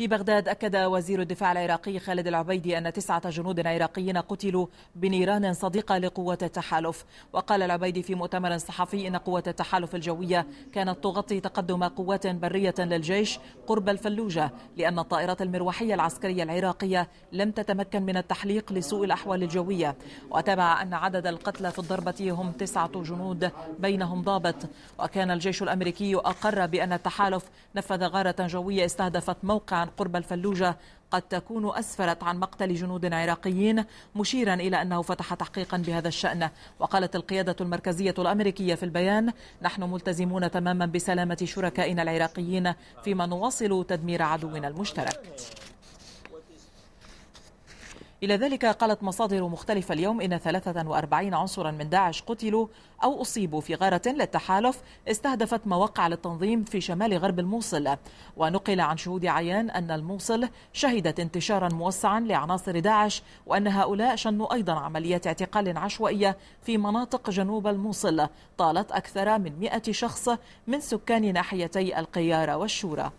في بغداد أكد وزير الدفاع العراقي خالد العبيدي أن تسعة جنود عراقيين قتلوا بنيران صديقة لقوة التحالف وقال العبيدي في مؤتمر صحفي أن قوة التحالف الجوية كانت تغطي تقدم قوات برية للجيش قرب الفلوجة لأن الطائرات المروحية العسكرية العراقية لم تتمكن من التحليق لسوء الأحوال الجوية وتبع أن عدد القتلى في الضربة هم تسعة جنود بينهم ضابط وكان الجيش الأمريكي أقر بأن التحالف نفذ غارة جوية استهدفت موقعا قرب الفلوجة قد تكون أسفرت عن مقتل جنود عراقيين مشيرا إلى أنه فتح تحقيقا بهذا الشأن وقالت القيادة المركزية الأمريكية في البيان نحن ملتزمون تماما بسلامة شركائنا العراقيين فيما نواصل تدمير عدونا المشترك إلى ذلك قالت مصادر مختلفة اليوم إن 43 عنصرا من داعش قتلوا أو أصيبوا في غارة للتحالف استهدفت مواقع للتنظيم في شمال غرب الموصل ونقل عن شهود عيان أن الموصل شهدت انتشارا موسعا لعناصر داعش وأن هؤلاء شنوا أيضا عمليات اعتقال عشوائية في مناطق جنوب الموصل طالت أكثر من 100 شخص من سكان ناحيتي القيارة والشورى